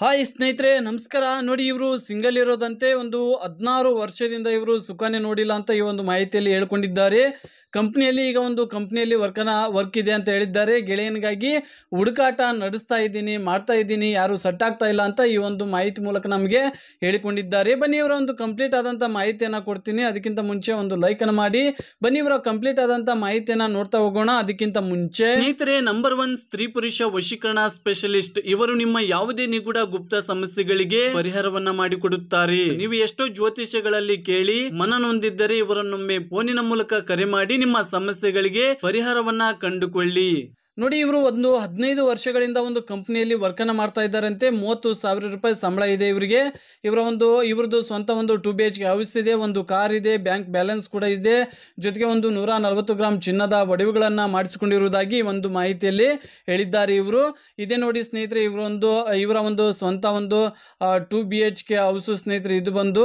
hi ಸ್ನೇಹಿತರೆ ನಮಸ್ಕಾರ ನೋಡಿ ಇವರು ಸಿಂಗಲ್ ಇರೋದಂತೆ ಒಂದು ಹದಿನಾರು ವರ್ಷದಿಂದ ಇವರು ಸುಖನೇ ನೋಡಿಲ್ಲ ಅಂತ ಈ ಒಂದು ಮಾಹಿತಿಯಲ್ಲಿ ಹೇಳ್ಕೊಂಡಿದ್ದಾರೆ ಕಂಪ್ನಿಯಲ್ಲಿ ಈಗ ಒಂದು ಕಂಪ್ನಿಯಲ್ಲಿ ವರ್ಕನ ವರ್ಕ್ ಇದೆ ಅಂತ ಹೇಳಿದ್ದಾರೆ ಗೆಳೆಯನಿಗಾಗಿ ಹುಡುಕಾಟ ನಡೆಸ್ತಾ ಇದ್ದೀನಿ ಮಾಡ್ತಾ ಇದ್ದೀನಿ ಯಾರು ಸೆಟ್ ಆಗ್ತಾ ಇಲ್ಲ ಅಂತ ಈ ಒಂದು ಮಾಹಿತಿ ಮೂಲಕ ನಮಗೆ ಹೇಳಿಕೊಂಡಿದ್ದಾರೆ ಬನ್ನಿ ಇವರ ಒಂದು ಕಂಪ್ಲೀಟ್ ಆದಂಥ ಮಾಹಿತಿಯನ್ನು ಕೊಡ್ತೀನಿ ಅದಕ್ಕಿಂತ ಮುಂಚೆ ಒಂದು ಲೈಕನ್ನು ಮಾಡಿ ಬನ್ನಿ ಇವರ ಕಂಪ್ಲೀಟ್ ಆದಂಥ ಮಾಹಿತಿಯನ್ನು ನೋಡ್ತಾ ಹೋಗೋಣ ಅದಕ್ಕಿಂತ ಮುಂಚೆ ಸ್ನೇಹಿತರೆ ನಂಬರ್ ಒನ್ ಸ್ತ್ರೀ ಪುರುಷ ವಶೀಕರಣ ಸ್ಪೆಷಲಿಸ್ಟ್ ಇವರು ನಿಮ್ಮ ಯಾವುದೇ ನಿಗೂಢ ಗುಪ್ತ ಸಮಸ್ಯೆಗಳಿಗೆ ಪರಿಹಾರವನ್ನ ಮಾಡಿಕೊಡುತ್ತಾರೆ ನೀವು ಎಷ್ಟೋ ಜ್ಯೋತಿಷ್ಯಗಳಲ್ಲಿ ಕೇಳಿ ಮನನೊಂದಿದ್ದರೆ ಇವರನ್ನೊಮ್ಮೆ ಫೋನಿನ ಮೂಲಕ ಕರೆ ಮಾಡಿ ನಿಮ್ಮ ಸಮಸ್ಯೆಗಳಿಗೆ ಪರಿಹಾರವನ್ನ ಕಂಡುಕೊಳ್ಳಿ ನೋಡಿ ಇವರು ಒಂದು ಹದಿನೈದು ವರ್ಷಗಳಿಂದ ಒಂದು ಕಂಪ್ನಿಯಲ್ಲಿ ವರ್ಕನ್ನು ಮಾಡ್ತಾ ಇದ್ದಾರಂತೆ ಮೂವತ್ತು ಸಾವಿರ ರೂಪಾಯಿ ಸಂಬಳ ಇದೆ ಇವರಿಗೆ ಇವರ ಒಂದು ಇವ್ರದ್ದು ಸ್ವಂತ ಒಂದು ಟು ಬಿ ಎಚ್ ಹೌಸ್ ಇದೆ ಒಂದು ಕಾರ್ ಇದೆ ಬ್ಯಾಂಕ್ ಬ್ಯಾಲೆನ್ಸ್ ಕೂಡ ಇದೆ ಜೊತೆಗೆ ಒಂದು ನೂರ ನಲವತ್ತು ಗ್ರಾಮ್ ಚಿನ್ನದ ಒಡವೆಗಳನ್ನು ಮಾಡಿಸಿಕೊಂಡಿರುವುದಾಗಿ ಒಂದು ಮಾಹಿತಿಯಲ್ಲಿ ಹೇಳಿದ್ದಾರೆ ಇವರು ಇದೇ ನೋಡಿ ಸ್ನೇಹಿತರೆ ಇವರೊಂದು ಇವರ ಒಂದು ಸ್ವಂತ ಒಂದು two B H K house ಸ್ನೇಹಿತರೆ ಇದು ಬಂದು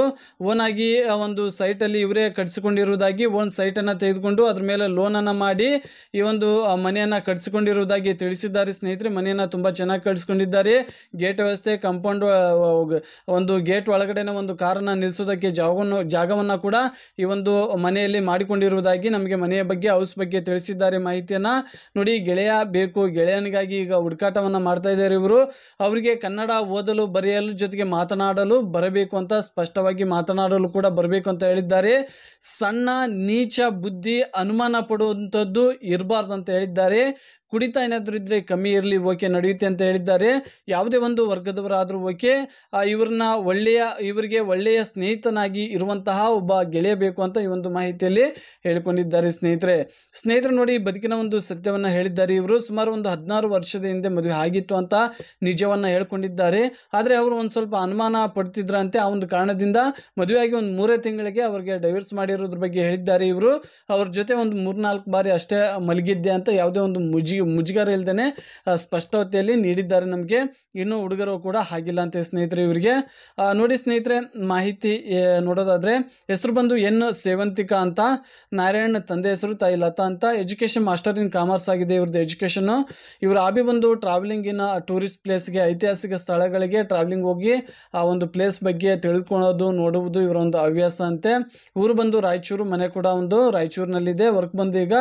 ಓನ್ ಆಗಿ ಒಂದು ಸೈಟಲ್ಲಿ ಇವರೇ ಕಟ್ಸಿಕೊಂಡಿರುವುದಾಗಿ ಓನ್ ಅನ್ನ ತೆಗೆದುಕೊಂಡು ಅದ್ರ ಮೇಲೆ ಲೋನನ್ನು ಮಾಡಿ ಈ ಒಂದು ಮನೆಯನ್ನ ಕಟ್ಸಿಕೊಂಡು ಕಳಿಸ್ಕೊಂಡಿರುವುದಾಗಿ ತಿಳಿಸಿದ್ದಾರೆ ಸ್ನೇಹಿತರೆ ಮನೆಯನ್ನು ತುಂಬ ಚೆನ್ನಾಗಿ ಕಳಿಸ್ಕೊಂಡಿದ್ದಾರೆ ಗೇಟ್ ವ್ಯವಸ್ಥೆ ಕಂಪೌಂಡ್ ಒಂದು ಗೇಟ್ ಒಳಗಡೆನೆ ಒಂದು ಕಾರನ್ನು ನಿಲ್ಲಿಸೋದಕ್ಕೆ ಜಾಗವನ್ನು ಜಾಗವನ್ನು ಕೂಡ ಈ ಒಂದು ಮನೆಯಲ್ಲಿ ಮಾಡಿಕೊಂಡಿರುವುದಾಗಿ ನಮಗೆ ಮನೆಯ ಬಗ್ಗೆ ಹೌಸ್ ಬಗ್ಗೆ ತಿಳಿಸಿದ್ದಾರೆ ಮಾಹಿತಿಯನ್ನು ನೋಡಿ ಗೆಳೆಯ ಬೇಕು ಗೆಳೆಯನಿಗಾಗಿ ಈಗ ಹುಡುಕಾಟವನ್ನು ಮಾಡ್ತಾ ಇದ್ದಾರೆ ಇವರು ಅವರಿಗೆ ಕನ್ನಡ ಓದಲು ಬರೆಯಲು ಜೊತೆಗೆ ಮಾತನಾಡಲು ಬರಬೇಕು ಅಂತ ಸ್ಪಷ್ಟವಾಗಿ ಮಾತನಾಡಲು ಕೂಡ ಬರಬೇಕು ಅಂತ ಹೇಳಿದ್ದಾರೆ ಸಣ್ಣ ನೀಚ ಬುದ್ಧಿ ಅನುಮಾನ ಪಡುವಂಥದ್ದು ಇರಬಾರ್ದು ಅಂತ ಹೇಳಿದ್ದಾರೆ ಕುಡಿತ ಏನಾದರೂ ಇದ್ದರೆ ಕಮ್ಮಿ ಇರಲಿ ಓಕೆ ನಡೆಯುತ್ತೆ ಅಂತ ಹೇಳಿದ್ದಾರೆ ಯಾವುದೇ ಒಂದು ವರ್ಗದವರಾದರೂ ಓಕೆ ಇವ್ರನ್ನ ಒಳ್ಳೆಯ ಇವರಿಗೆ ಒಳ್ಳೆಯ ಸ್ನೇಹಿತನಾಗಿ ಇರುವಂತಹ ಒಬ್ಬ ಗೆಳೆಯಬೇಕು ಅಂತ ಈ ಒಂದು ಮಾಹಿತಿಯಲ್ಲಿ ಹೇಳಿಕೊಂಡಿದ್ದಾರೆ ಸ್ನೇಹಿತರೆ ಸ್ನೇಹಿತರು ನೋಡಿ ಬದುಕಿನ ಒಂದು ಸತ್ಯವನ್ನು ಹೇಳಿದ್ದಾರೆ ಇವರು ಸುಮಾರು ಒಂದು ಹದಿನಾರು ವರ್ಷದ ಹಿಂದೆ ಮದುವೆ ಆಗಿತ್ತು ಅಂತ ನಿಜವನ್ನು ಹೇಳ್ಕೊಂಡಿದ್ದಾರೆ ಆದರೆ ಅವರು ಒಂದು ಸ್ವಲ್ಪ ಅನುಮಾನ ಪಡ್ತಿದ್ರಂತೆ ಆ ಒಂದು ಕಾರಣದಿಂದ ಮದುವೆಯಾಗಿ ಒಂದು ಮೂರೇ ತಿಂಗಳಿಗೆ ಅವರಿಗೆ ಡೈವರ್ಸ್ ಮಾಡಿರೋದ್ರ ಬಗ್ಗೆ ಹೇಳಿದ್ದಾರೆ ಇವರು ಅವ್ರ ಜೊತೆ ಒಂದು ಮೂರ್ನಾಲ್ಕು ಬಾರಿ ಅಷ್ಟೇ ಮಲಗಿದ್ದೆ ಅಂತ ಯಾವುದೇ ಒಂದು ಮುಜಿ ಮುಜಿ ಮುಜುಗರ ಇಲ್ಲದೇ ಸ್ಪಷ್ಟತೆಯಲ್ಲಿ ನೀಡಿದ್ದಾರೆ ನಮಗೆ ಇನ್ನು ಹುಡುಗರು ಕೂಡ ಆಗಿಲ್ಲ ಅಂತ ಸ್ನೇಹಿತರೆ ಇವರಿಗೆ ನೋಡಿ ಸ್ನೇಹಿತರೆ ಮಾಹಿತಿ ನೋಡೋದಾದ್ರೆ ಹೆಸರು ಬಂದು ಎನ್ ಸೇವಂತಿಕಾ ಅಂತ ನಾರಾಯಣ ತಂದೆ ಹೆಸರು ತಾಯಿ ಲತಾ ಅಂತ ಎಜುಕೇಶನ್ ಮಾಸ್ಟರ್ ಇನ್ ಕಾಮರ್ಸ್ ಆಗಿದೆ ಇವ್ರದ್ದು ಎಜುಕೇಶನ್ ಇವರು ಆಬಿ ಬಂದು ಟ್ರಾವೆಲಿಂಗ್ ಇನ್ ಟೂರಿಸ್ಟ್ ಪ್ಲೇಸ್ಗೆ ಐತಿಹಾಸಿಕ ಸ್ಥಳಗಳಿಗೆ ಟ್ರಾವೆಲಿಂಗ್ ಹೋಗಿ ಆ ಒಂದು ಪ್ಲೇಸ್ ಬಗ್ಗೆ ತಿಳಿದುಕೊಳ್ಳೋದು ನೋಡುವುದು ಇವರ ಒಂದು ಹವ್ಯಾಸ ಅಂತೆ ಊರು ಬಂದು ರಾಯಚೂರು ಮನೆ ಕೂಡ ಒಂದು ಇದೆ ವರ್ಕ್ ಬಂದು ಈಗ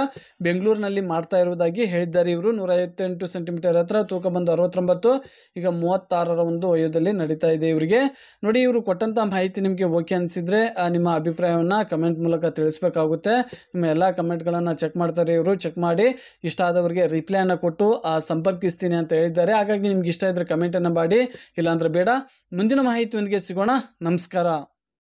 ಬೆಂಗಳೂರಿನಲ್ಲಿ ಮಾಡ್ತಾ ಇರುವುದಾಗಿ ಹೇಳಿದ್ದಾರೆ ಇವರು ಐವತ್ತೆಂಟು ಸೆಂಟಿಮೀಟರ್ ಹತ್ರ ತೂಕ ಬಂದು ಅರವತ್ತೊಂಬತ್ತು ಈಗ ಮೂವತ್ತಾರರ ಒಂದು ವಯೋದಲ್ಲಿ ನಡೀತಾ ಇದೆ ಇವರಿಗೆ ನೋಡಿ ಇವರು ಕೊಟ್ಟಂತ ಮಾಹಿತಿ ನಿಮಗೆ ಓಕೆ ಅನಿಸಿದ್ರೆ ನಿಮ್ಮ ಅಭಿಪ್ರಾಯವನ್ನು ಕಮೆಂಟ್ ಮೂಲಕ ತಿಳಿಸಬೇಕಾಗುತ್ತೆ ನಿಮ್ಮ ಎಲ್ಲ ಕಮೆಂಟ್ಗಳನ್ನು ಚೆಕ್ ಮಾಡ್ತಾರೆ ಇವರು ಚೆಕ್ ಮಾಡಿ ಇಷ್ಟ ಆದವರಿಗೆ ರಿಪ್ಲೈನ ಕೊಟ್ಟು ಸಂಪರ್ಕಿಸ್ತೀನಿ ಅಂತ ಹೇಳಿದ್ದಾರೆ ಹಾಗಾಗಿ ನಿಮ್ಗೆ ಇಷ್ಟ ಇದ್ದರೆ ಕಮೆಂಟನ್ನು ಮಾಡಿ ಇಲ್ಲಾಂದ್ರೆ ಬೇಡ ಮುಂದಿನ ಮಾಹಿತಿಯೊಂದಿಗೆ ಸಿಗೋಣ ನಮಸ್ಕಾರ